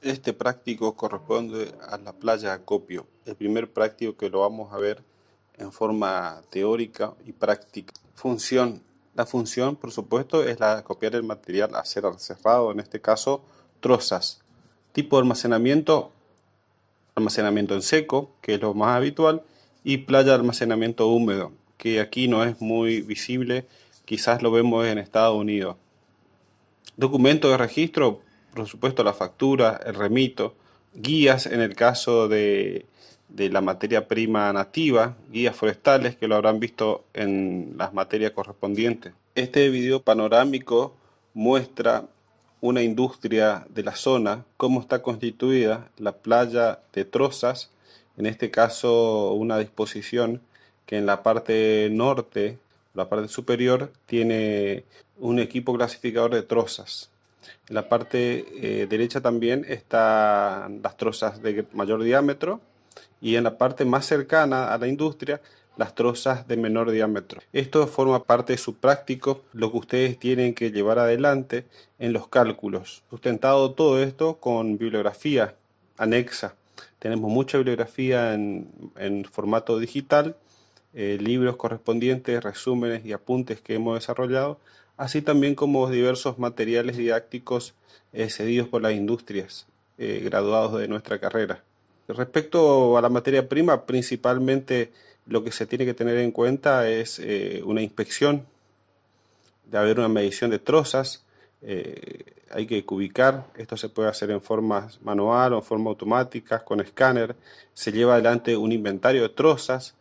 Este práctico corresponde a la playa acopio, el primer práctico que lo vamos a ver en forma teórica y práctica. Función. La función, por supuesto, es la de copiar el material a ser cerrado, en este caso, trozas. Tipo de almacenamiento, almacenamiento en seco, que es lo más habitual, y playa de almacenamiento húmedo, que aquí no es muy visible, quizás lo vemos en Estados Unidos. Documento de registro, por supuesto la factura, el remito, guías en el caso de, la materia prima nativa, guías forestales que lo habrán visto en las materias correspondientes. Este video panorámico muestra una industria de la zona, cómo está constituida la playa de Trozas, en este caso una disposición que en la parte norte, la parte superior, tiene un equipo clasificador de Trozas. En la parte eh, derecha también están las trozas de mayor diámetro y en la parte más cercana a la industria las trozas de menor diámetro. Esto forma parte de su práctico, lo que ustedes tienen que llevar adelante en los cálculos. Sustentado todo esto con bibliografía anexa. Tenemos mucha bibliografía en formato digital eh, libros correspondientes, resúmenes y apuntes que hemos desarrollado, así también como diversos materiales didácticos eh, cedidos por las industrias eh, graduados de nuestra carrera. Respecto a la materia prima, principalmente lo que se tiene que tener en cuenta es una inspección, de haber una medición de trozas, hay que cubicar, esto se puede hacer en forma manual o en forma automática, con escáner, se lleva adelante un inventario de trozas,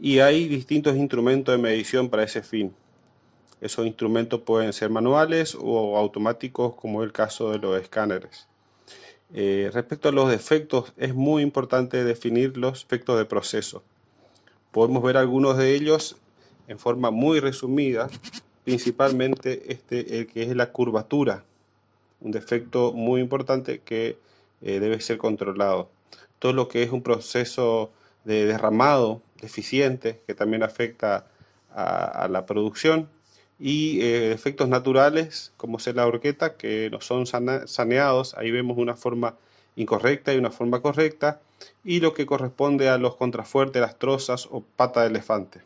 y hay distintos instrumentos de medición para ese fin. Esos instrumentos pueden ser manuales o automáticos, como es el caso de los escáneres. Eh, respecto a los defectos, es muy importante definir los efectos de proceso. Podemos ver algunos de ellos en forma muy resumida, principalmente este, el que es la curvatura, un defecto muy importante que eh, debe ser controlado. Todo lo que es un proceso de derramado deficiente que también afecta a, la producción y eh, efectos naturales como ser la horqueta que no son saneados, ahí vemos una forma incorrecta y una forma correcta y lo que corresponde a los contrafuertes, las trozas o pata de elefante.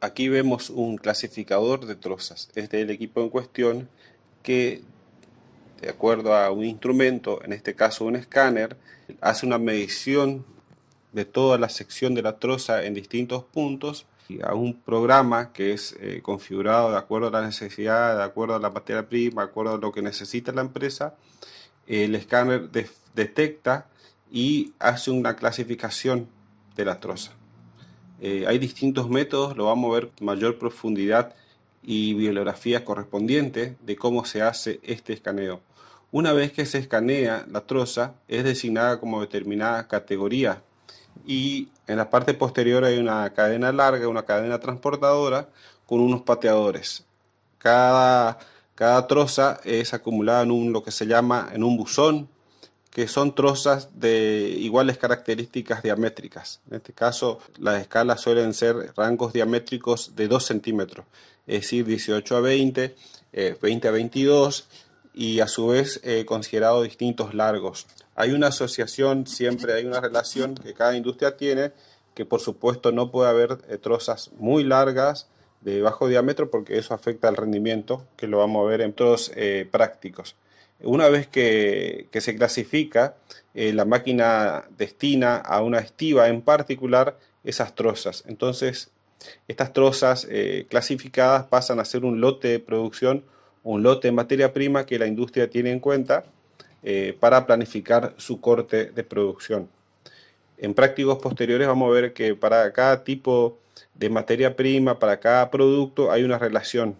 Aquí vemos un clasificador de trozas, es del equipo en cuestión que de acuerdo a un instrumento, en este caso un escáner, hace una medición de toda la sección de la troza en distintos puntos y a un programa que es eh, configurado de acuerdo a la necesidad, de acuerdo a la materia prima, de acuerdo a lo que necesita la empresa, el escáner detecta y hace una clasificación de la troza. Eh, hay distintos métodos, lo vamos a ver con mayor profundidad y bibliografía correspondiente de cómo se hace este escaneo. Una vez que se escanea la troza, es designada como determinada categoría y en la parte posterior hay una cadena larga, una cadena transportadora con unos pateadores. Cada, cada troza es acumulada en lo que se llama en un buzón, que son trozas de iguales características diamétricas. En este caso, las escalas suelen ser rangos diamétricos de 2 centímetros, es decir, 18 a 20, 20 eh, a 22 y a su vez eh, considerado distintos largos hay una asociación, siempre hay una relación que cada industria tiene, que por supuesto no puede haber eh, trozas muy largas de bajo diámetro porque eso afecta al rendimiento, que lo vamos a ver en todos eh, prácticos. Una vez que, se clasifica, eh, la máquina destina a una estiva en particular esas trozas. Entonces, estas trozas clasificadas pasan a ser un lote de producción, un lote de materia prima que la industria tiene en cuenta eh, para planificar su corte de producción. En prácticos posteriores vamos a ver que para cada tipo de materia prima, para cada producto hay una relación.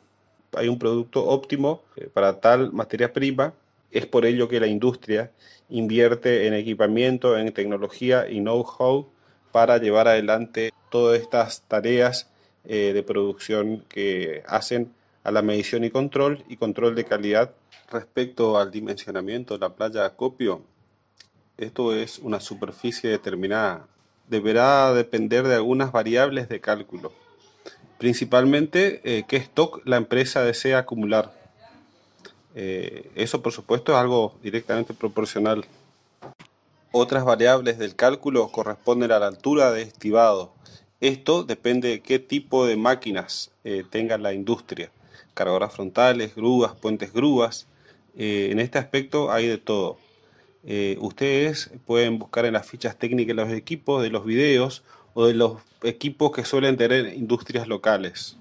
Hay un producto óptimo eh, para tal materia prima. Es por ello que la industria invierte en equipamiento, en tecnología y know-how para llevar adelante todas estas tareas eh, de producción que hacen a la medición y control y control de calidad respecto al dimensionamiento de la playa de acopio. Esto es una superficie determinada. Deberá depender de algunas variables de cálculo, principalmente eh, qué stock la empresa desea acumular. Eh, eso por supuesto es algo directamente proporcional. Otras variables del cálculo corresponden a la altura de estivado. Esto depende de qué tipo de máquinas eh, tenga la industria cargadoras frontales, grúas, puentes grúas. Eh, en este aspecto hay de todo. Eh, ustedes pueden buscar en las fichas técnicas de los equipos, de los videos o de los equipos que suelen tener industrias locales.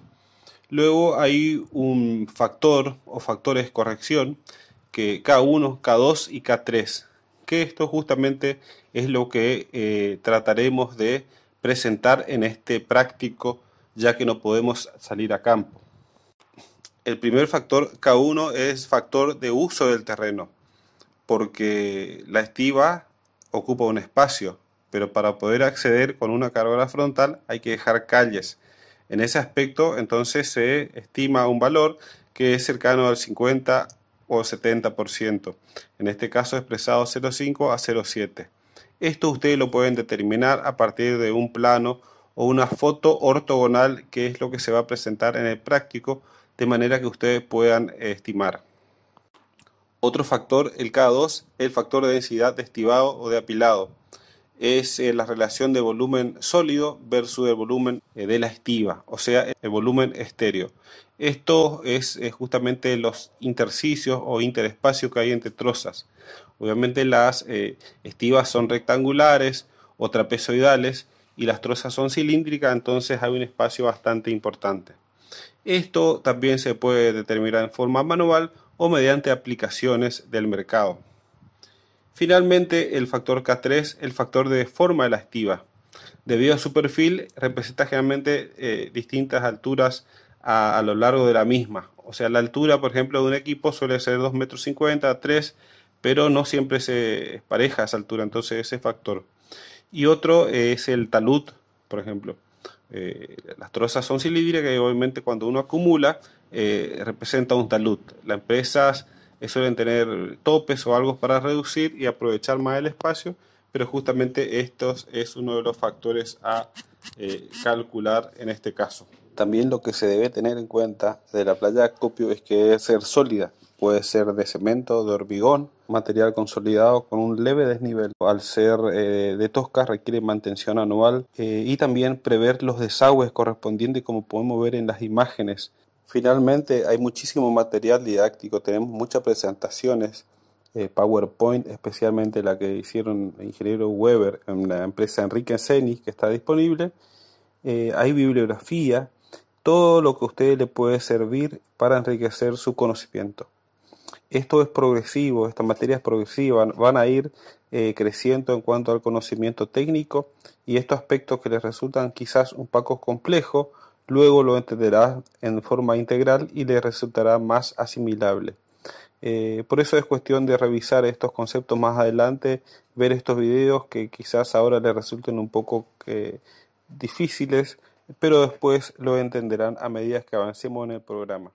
Luego hay un factor o factores corrección que K1, K2 y K3, que esto justamente es lo que eh, trataremos de presentar en este práctico ya que no podemos salir a campo. El primer factor K1 es factor de uso del terreno, porque la estiva ocupa un espacio, pero para poder acceder con una carga frontal hay que dejar calles. En ese aspecto, entonces se estima un valor que es cercano al 50 o 70%. En este caso expresado 0,5 a 0,7. Esto ustedes lo pueden determinar a partir de un plano o una foto ortogonal, que es lo que se va a presentar en el práctico de manera que ustedes puedan eh, estimar. Otro factor, el K2, el factor de densidad de estivado o de apilado. Es eh, la relación de volumen sólido versus el volumen eh, de la estiva, o sea, el volumen estéreo. Esto es, justamente los intersticios o interespacios que hay entre trozas. Obviamente las estivas son rectangulares o trapezoidales y las trozas son cilíndricas, entonces hay un espacio bastante importante. Esto también se puede determinar en forma manual o mediante aplicaciones del mercado. Finalmente, el factor K3, el factor de forma elastiva. Debido a su perfil, representa generalmente eh, distintas alturas a, lo largo de la misma. O sea, la altura, por ejemplo, de un equipo suele ser 2,50 metros, 3, pero no siempre se pareja esa altura, entonces ese factor. Y otro es el talud, por ejemplo. Eh, las trozas son cilíndricas que obviamente cuando uno acumula eh, representa un talud. Las empresas eh, suelen tener topes o algo para reducir y aprovechar más el espacio, pero justamente esto es uno de los factores a calcular en este caso. También lo que se debe tener en cuenta de la playa de Copio es que debe ser sólida, puede ser de cemento, de hormigón, material consolidado con un leve desnivel. Al ser eh, de tosca requiere mantención anual eh, y también prever los desagües correspondientes como podemos ver en las imágenes. Finalmente hay muchísimo material didáctico, tenemos muchas presentaciones, eh, PowerPoint, especialmente la que hicieron el ingeniero Weber en la empresa Enrique Cenis que está disponible. hay bibliografía, todo lo que a usted le puede servir para enriquecer su conocimiento. Esto es progresivo, estas materias progresivas van a ir eh, creciendo en cuanto al conocimiento técnico y estos aspectos que les resultan quizás un poco complejos, luego lo entenderá en forma integral y le resultará más asimilable. Eh, por eso es cuestión de revisar estos conceptos más adelante, ver estos videos que quizás ahora le resulten un poco eh, difíciles, pero después lo entenderán a medida que avancemos en el programa.